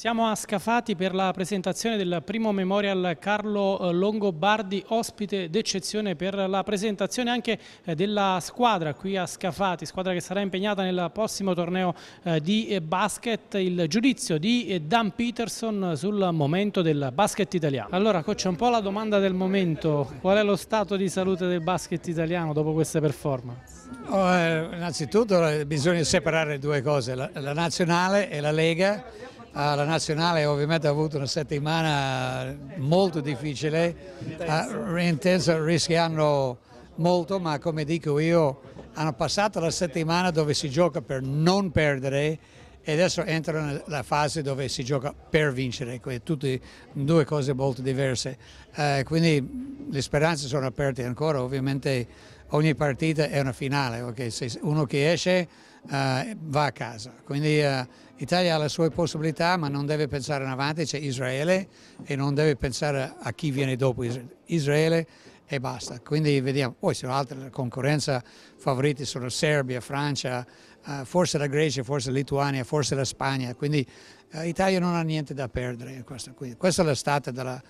Siamo a Scafati per la presentazione del primo Memorial Carlo eh, Longobardi, ospite d'eccezione per la presentazione anche eh, della squadra qui a Scafati, squadra che sarà impegnata nel prossimo torneo eh, di basket. Il giudizio di Dan Peterson sul momento del basket italiano. Allora, coach, un po' la domanda del momento. Qual è lo stato di salute del basket italiano dopo queste performance? Oh, eh, innanzitutto bisogna separare due cose, la, la nazionale e la Lega Ah, la nazionale ovviamente ha avuto una settimana molto difficile, ah, intensa, rischiando molto, ma come dico io, hanno passato la settimana dove si gioca per non perdere e adesso entrano nella fase dove si gioca per vincere, quindi tutte due cose molto diverse. Eh, quindi le speranze sono aperte ancora, ovviamente ogni partita è una finale, okay? se uno che esce uh, va a casa. Quindi l'Italia eh, uh, ha le sue possibilità ma non deve pensare in avanti, c'è Israele e non deve pensare a chi viene dopo Israele e basta. Quindi vediamo, poi ci sono altre concorrenze favorite, sono Serbia, Francia, uh, forse la Grecia, forse la Lituania, forse la Spagna, quindi l'Italia non ha niente da perdere. Questo. Quindi, questa è la stata della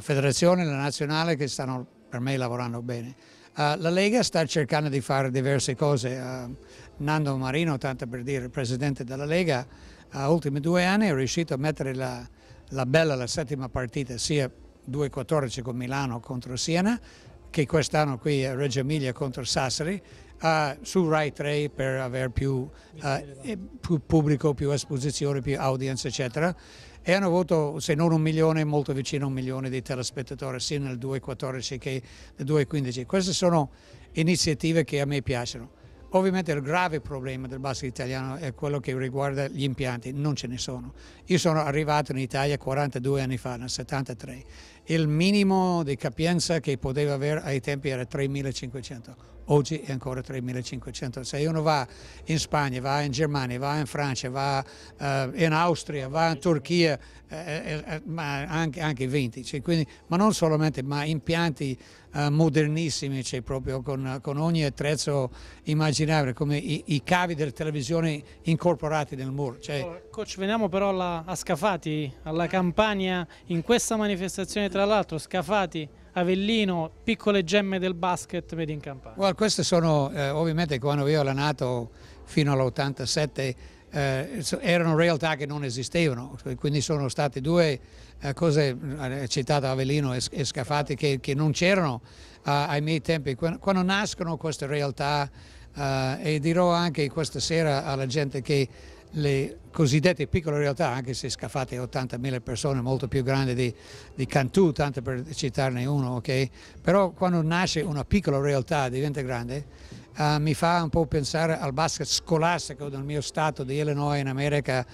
federazione, la nazionale che stanno per me lavorando bene. Eh, la Lega sta cercando di fare diverse cose. Eh, Nando Marino, tanto per dire, presidente della Lega, a ultimi due anni è riuscito a mettere la, la bella, la settima partita, sia 2-14 con Milano contro Siena, che quest'anno qui a Reggio Emilia contro Sassari, uh, su Rai 3 per avere più, uh, più pubblico, più esposizione, più audience, eccetera e hanno avuto se non un milione molto vicino a un milione di telespettatori sia nel 2014 che nel 2015. Queste sono iniziative che a me piacciono. Ovviamente il grave problema del basket italiano è quello che riguarda gli impianti, non ce ne sono. Io sono arrivato in Italia 42 anni fa, nel 73 il minimo di capienza che poteva avere ai tempi era 3.500, oggi è ancora 3.500. Se uno va in Spagna, va in Germania, va in Francia, va uh, in Austria, va in Turchia, eh, eh, eh, eh ma anche, anche 20, cioè, quindi, ma non solamente, ma impianti uh, modernissimi, cioè, proprio con, con, ogni attrezzo immaginabile, come i, i, cavi della televisione incorporati nel muro. Cioè. Oh, coach, veniamo però alla, a Scafati, alla campagna, in questa manifestazione tra l'altro Scafati, Avellino, piccole gemme del basket made in Campania. Well, queste sono, eh, ovviamente quando io ero nato fino all'87 eh, erano realtà che non esistevano, quindi sono state due eh, cose, eh, citato Avellino e, e Scafati, che, che non c'erano ai miei tempi. Quando, quando nascono queste realtà eh, e dirò anche questa sera alla gente che le cosiddette piccole realtà, anche se scafate 80.000 persone, molto più grande di, di, Cantù, tanto per citarne uno, ok? Però quando nasce una piccola realtà, diventa grande, uh, mi fa un po' pensare al basket scolastico del mio stato di Illinois in America,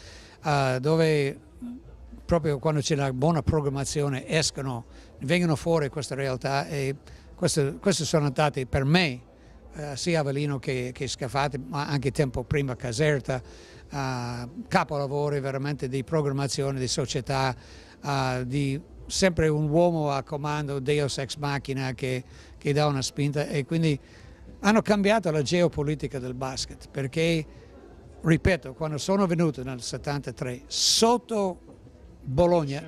uh, dove proprio quando c'è una buona programmazione escono, vengono fuori queste realtà e queste, sono andate per me, uh, sia a Avellino che, che Scafate, ma anche tempo prima Caserta, uh, capolavori veramente di programmazione, di società, uh, di sempre un uomo a comando, Deus ex machina, che, che dà una spinta e quindi hanno cambiato la geopolitica del basket perché, ripeto, quando sono venuto nel 73 sotto Bologna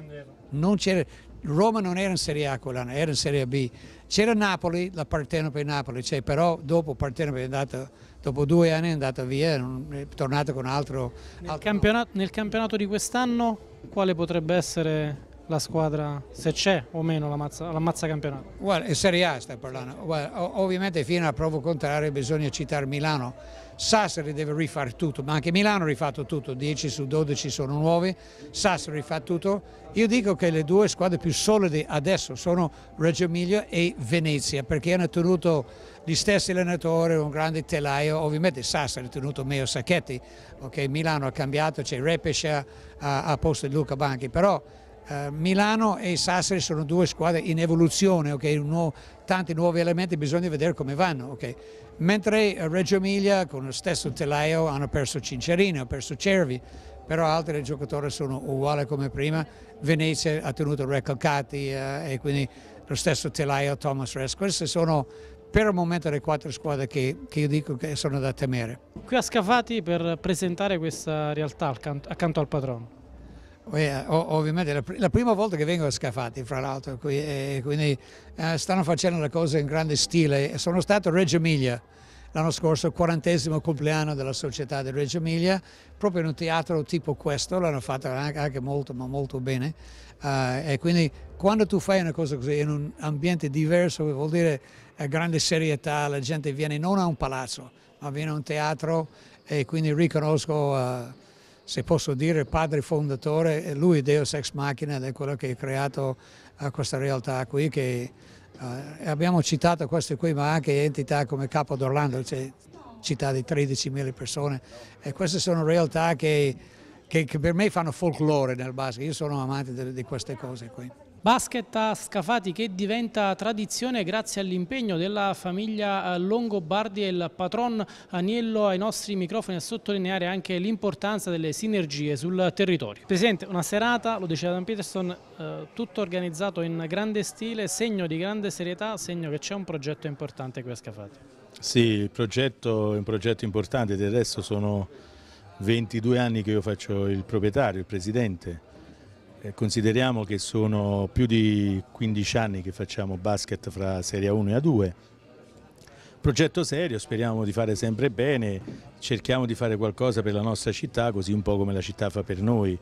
non c'era, Roma non era in Serie A quell'anno, era in Serie B. C'era Napoli, la Partenope Napoli, cioè, però dopo Partenope è andata, dopo due anni è andata via, è tornata con altro... Nel, altro campionato, nel campionato di quest'anno quale potrebbe essere la squadra, se c'è o meno la mazza, la mazza campionato? Guarda, well, Serie A sta parlando, well, ovviamente fino a prova contraria bisogna citare Milano, Sassari deve rifare tutto, ma anche Milano ha rifatto tutto, 10 su 12 sono nuovi, Sassari fa tutto, io dico che le due squadre più solide adesso sono Reggio Emilia e Venezia, perché hanno tenuto gli stessi allenatori, un grande telaio, ovviamente Sassari ha tenuto meglio Sacchetti, okay? Milano ha cambiato, c'è Repescia a, a posto di Luca Banchi, però eh, Milano e Sassari sono due squadre in evoluzione, okay? Nuovo, tanti nuovi elementi, bisogna vedere come vanno. Okay? Mentre Reggio Emilia con lo stesso telaio hanno perso Cincerino, hanno perso Cervi, però altri giocatori sono uguali come prima, Venezia ha tenuto Recalcati eh, e quindi lo stesso telaio Thomas Rest. Queste sono per il momento le quattro squadre che, che, io dico che sono da temere. Qui a Scafati per presentare questa realtà accanto al padrone. Eh, ovviamente è la, prima volta che vengo a scafati, fra l'altro, qui, eh, quindi eh, stanno facendo le cose in grande stile. Sono stato a Reggio Emilia l'anno scorso, il quarantesimo compleanno della società di Reggio Emilia, proprio in un teatro tipo questo, l'hanno fatto anche, anche, molto, ma molto bene. Eh, e quindi quando tu fai una cosa così in un ambiente diverso, vuol dire grande serietà, la gente viene non a un palazzo, ma viene a un teatro e quindi riconosco se posso dire, padre fondatore, eh, lui Deus Ex Machina ed è quello che ha creato eh, questa realtà qui che eh, abbiamo citato queste qui ma anche entità come Capo d'Orlando, cioè città di 13.000 persone e queste sono realtà che, che, che, per me fanno folklore nel basket, io sono amante di, di queste cose qui. Basket a Scafati che diventa tradizione grazie all'impegno della famiglia eh, Longobardi e il patron Aniello ai nostri microfoni a sottolineare anche l'importanza delle sinergie sul territorio. Presidente, una serata, lo diceva Dan Peterson, eh, tutto organizzato in grande stile, segno di grande serietà, segno che c'è un progetto importante qui a Scafati. Sì, il progetto è un progetto importante, del resto sono 22 anni che io faccio il proprietario, il presidente eh, consideriamo che sono più di 15 anni che facciamo basket fra Serie 1 e A2, progetto serio, speriamo di fare sempre bene, cerchiamo di fare qualcosa per la nostra città così un po' come la città fa per noi.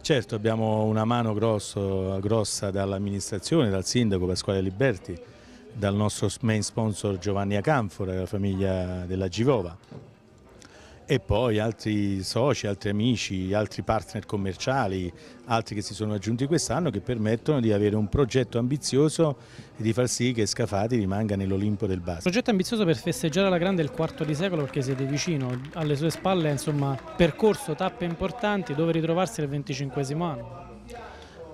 Certo abbiamo una mano grosso, grossa dall'amministrazione, dal sindaco Pasquale Liberti, dal nostro main sponsor Giovanni Acanfora, la famiglia della Givova e poi altri soci, altri amici, altri partner commerciali, altri che si sono aggiunti quest'anno che permettono di avere un progetto ambizioso e di far sì che Scafati rimanga nell'Olimpo del Basket. Progetto ambizioso per festeggiare alla grande il quarto di secolo perché siete vicino, alle sue spalle insomma percorso, tappe importanti dove ritrovarsi il venticinquesimo anno.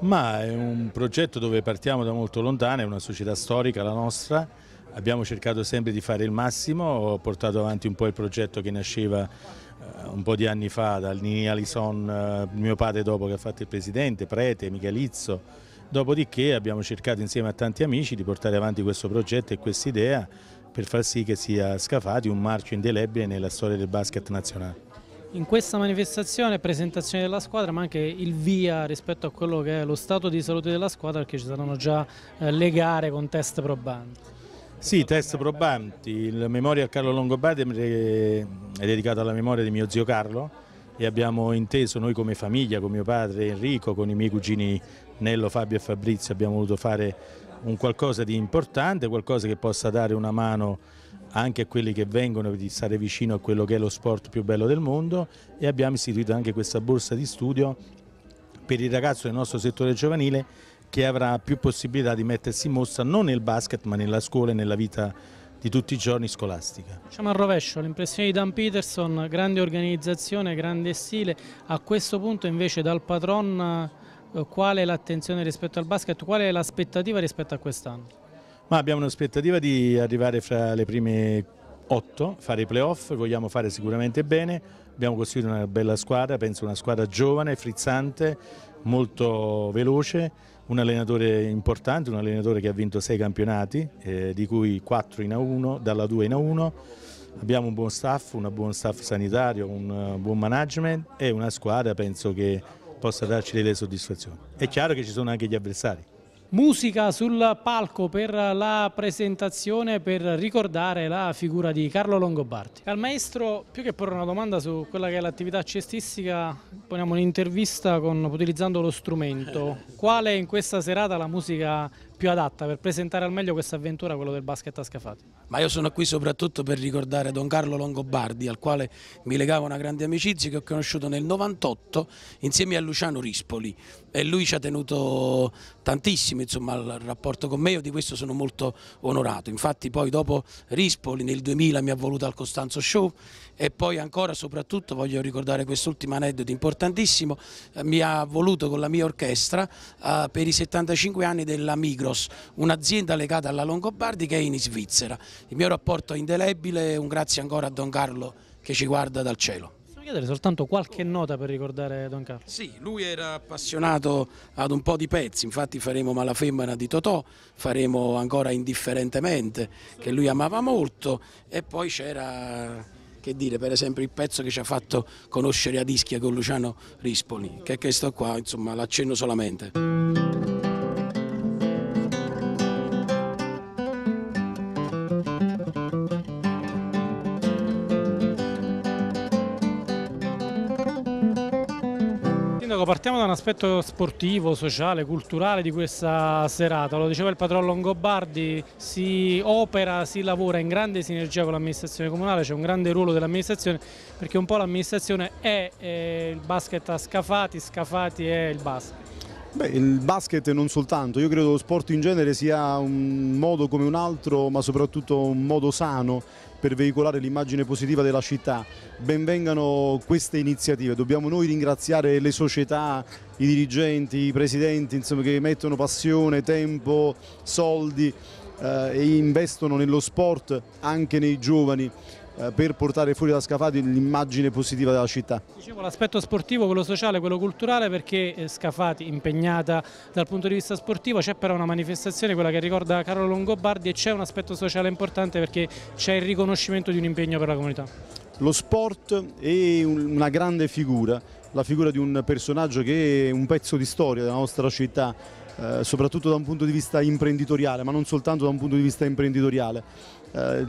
Ma è un progetto dove partiamo da molto lontano, è una società storica la nostra, Abbiamo cercato sempre di fare il massimo, ho portato avanti un po' il progetto che nasceva eh, un po' di anni fa dal Nini Alison, eh, mio padre dopo che ha fatto il presidente, Prete, Michelizzo, dopodiché abbiamo cercato insieme a tanti amici di portare avanti questo progetto e questa idea per far sì che sia Scafati un marchio indelebile nella storia del basket nazionale. In questa manifestazione presentazione della squadra ma anche il via rispetto a quello che è lo stato di salute della squadra perché ci saranno già eh, le gare con test probanti. Sì, test probanti. Il Memorial Carlo Longobardi è dedicato alla memoria di mio zio Carlo e abbiamo inteso noi come famiglia, con mio padre Enrico, con i miei cugini Nello, Fabio e Fabrizio, abbiamo voluto fare un qualcosa di importante, qualcosa che possa dare una mano anche a quelli che vengono di stare vicino a quello che è lo sport più bello del mondo e abbiamo istituito anche questa borsa di studio per il ragazzo del nostro settore giovanile chi avrà più possibilità di mettersi in mostra non nel basket ma nella scuola e nella vita di tutti i giorni scolastica. Diciamo al rovescio, l'impressione di Dan Peterson, grande organizzazione, grande stile, a questo punto invece dal patron eh, qual è l'attenzione rispetto al basket, qual è l'aspettativa rispetto a quest'anno? Ma abbiamo un'aspettativa di arrivare fra le prime otto, fare i playoff, vogliamo fare sicuramente bene, abbiamo costruito una bella squadra, penso una squadra giovane, frizzante, molto veloce un allenatore importante, un allenatore che ha vinto sei campionati, eh, di cui quattro in A1, dalla 2 in A1. Abbiamo un buon staff, un buon staff sanitario, un eh, buon management e una squadra penso che possa darci delle soddisfazioni. È chiaro che ci sono anche gli avversari. Musica sul palco per la presentazione per ricordare la figura di Carlo Longobardi. Al maestro, più che porre una domanda su quella che è l'attività cestistica, poniamo un'intervista utilizzando lo strumento. Eh. Qual è in questa serata la musica più adatta per presentare al meglio questa avventura, quello del basket a Scafati. Ma io sono qui soprattutto per ricordare Don Carlo Longobardi, al quale mi legava una grande amicizia che ho conosciuto nel 98 insieme a Luciano Rispoli e lui ci ha tenuto tantissimo insomma, al rapporto con me, io di questo sono molto onorato. Infatti poi dopo Rispoli nel 2000 mi ha voluto al Costanzo Show e poi ancora soprattutto voglio ricordare quest'ultimo aneddoto importantissimo, eh, mi ha voluto con la mia orchestra eh, per i 75 anni della Migro Miklos, un'azienda legata alla Longobardi che è in Svizzera. Il mio rapporto è indelebile un grazie ancora a Don Carlo che ci guarda dal cielo chiedere soltanto qualche nota per ricordare Don Carlo. Sì, lui era appassionato ad un po' di pezzi, infatti faremo Malafemmana di Totò, faremo ancora Indifferentemente, che lui amava molto, e poi c'era, che dire, per esempio il pezzo che ci ha fatto conoscere a Ischia con Luciano Rispoli, che è questo qua, insomma, l'accenno solamente. partiamo da un aspetto sportivo, sociale, culturale di questa serata. Lo diceva il patrone Longobardi, si opera, si lavora in grande sinergia con l'amministrazione comunale, c'è un grande ruolo dell'amministrazione perché un po' l'amministrazione è, è eh, il basket a Scafati, Scafati è il basket. Beh, il basket non soltanto, io credo lo sport in genere sia un modo come un altro, ma soprattutto un modo sano per veicolare l'immagine positiva della città. Benvengano queste iniziative, dobbiamo noi ringraziare le società, i dirigenti, i presidenti insomma, che mettono passione, tempo, soldi eh, e investono nello sport anche nei giovani. Eh, per portare fuori da Scafati l'immagine positiva della città. Dicevo l'aspetto sportivo, quello sociale, quello culturale perché eh, Scafati impegnata dal punto di vista sportivo, c'è però una manifestazione, quella che ricorda Carlo Longobardi e c'è un aspetto sociale importante perché c'è il riconoscimento di un impegno per la comunità. Lo sport è una grande figura, la figura di un personaggio che è un pezzo di storia della nostra città eh, soprattutto da un punto di vista imprenditoriale, ma non soltanto da un punto di vista imprenditoriale. Eh,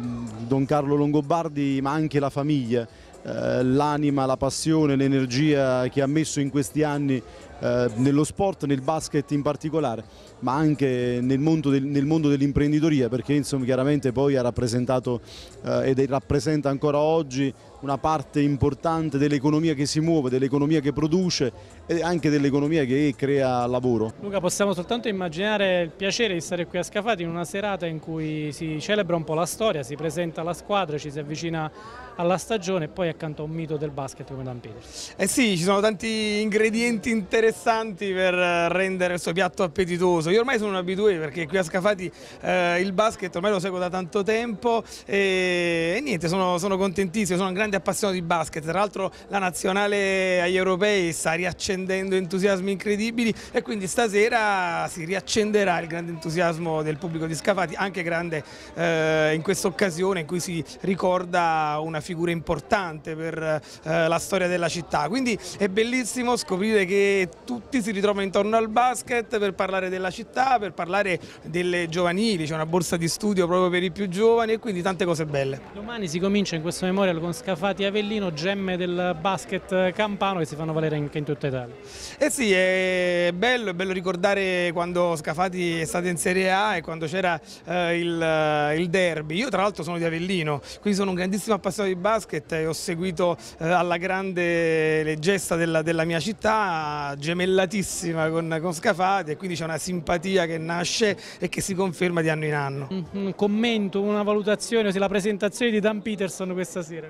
Don Carlo Longobardi, ma anche la famiglia, eh, l'anima, la passione, l'energia che ha messo in questi anni eh, nello sport, nel basket in particolare, ma anche nel mondo, del, nel mondo dell'imprenditoria perché insomma, chiaramente poi ha rappresentato eh, ed rappresenta ancora oggi una parte importante dell'economia che si muove, dell'economia che produce e anche dell'economia che crea lavoro. Luca, possiamo soltanto immaginare il piacere di stare qui a Scafati in una serata in cui si celebra un po' la storia, si presenta la squadra, ci si avvicina alla stagione e poi accanto a un mito del basket come Dan Peters. Eh sì, ci sono tanti ingredienti interessanti interessanti per eh, rendere il suo piatto appetitoso. Io ormai sono un abitué perché qui a Scafati eh, il basket ormai lo seguo da tanto tempo e, e niente, sono, sono, contentissimo, sono un grande appassionato di basket. Tra l'altro la nazionale agli europei sta riaccendendo entusiasmi incredibili e quindi stasera si riaccenderà il grande entusiasmo del pubblico di Scafati, anche grande eh, in questa occasione in cui si ricorda una figura importante per eh, la storia della città. Quindi è bellissimo scoprire che tutti si ritrovano intorno al basket per parlare della città, per parlare delle giovanili, c'è una borsa di studio proprio per i più giovani e quindi tante cose belle. Domani si comincia in questo memorial con Scafati Avellino, gemme del basket campano che si fanno valere anche in tutta Italia. Eh sì, è bello, è bello ricordare quando Scafati è stato in Serie A e quando c'era eh, il, eh, il, derby. Io tra l'altro sono di Avellino, quindi sono un grandissimo appassionato di basket e ho seguito eh, alla grande le gesta della, della mia città, gemellatissima con, con Scafati e quindi c'è una simpatia che nasce e che si conferma di anno in anno. Un mm-hmm, commento, una valutazione sulla presentazione di Dan Peterson questa sera?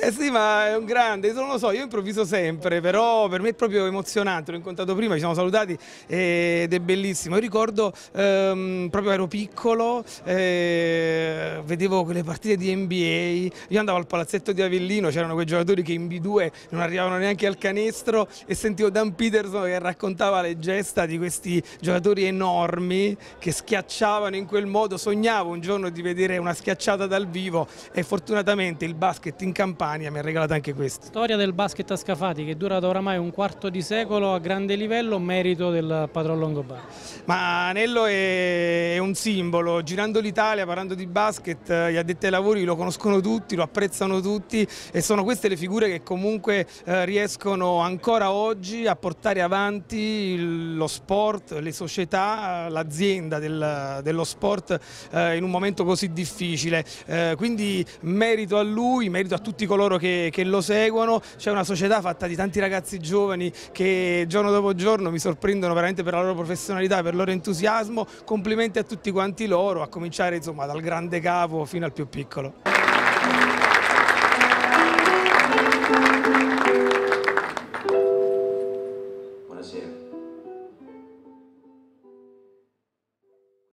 Eh sì, ma è un grande, non lo so, io improvviso sempre, però per me è proprio emozionante, l'ho incontrato prima, ci siamo salutati ed è bellissimo. Io ricordo, ehm, proprio ero piccolo, eh, vedevo quelle partite di NBA, io andavo al palazzetto di Avellino, c'erano quei giocatori che in B2 non arrivavano neanche al canestro e sentivo Dan Peterson che raccontava le gesta di questi giocatori enormi che schiacciavano in quel modo, sognavo un giorno di vedere una schiacciata dal vivo e fortunatamente il basket in campagna Romagna, mi ha regalato anche questo. Storia del basket a Scafati che è durata oramai un quarto di secolo a grande livello, merito del padron Longobardi. Ma Anello è, un simbolo, girando l'Italia, parlando di basket, gli addetti ai lavori lo conoscono tutti, lo apprezzano tutti e sono queste le figure che comunque eh, riescono ancora oggi a portare avanti lo sport, le società, l'azienda del, dello sport eh, in un momento così difficile. Eh, quindi merito a lui, merito a tutti coloro coloro che, che lo seguono, c'è una società fatta di tanti ragazzi giovani che giorno dopo giorno mi sorprendono veramente per la loro professionalità, per il loro entusiasmo, complimenti a tutti quanti loro, a cominciare insomma dal grande capo fino al più piccolo.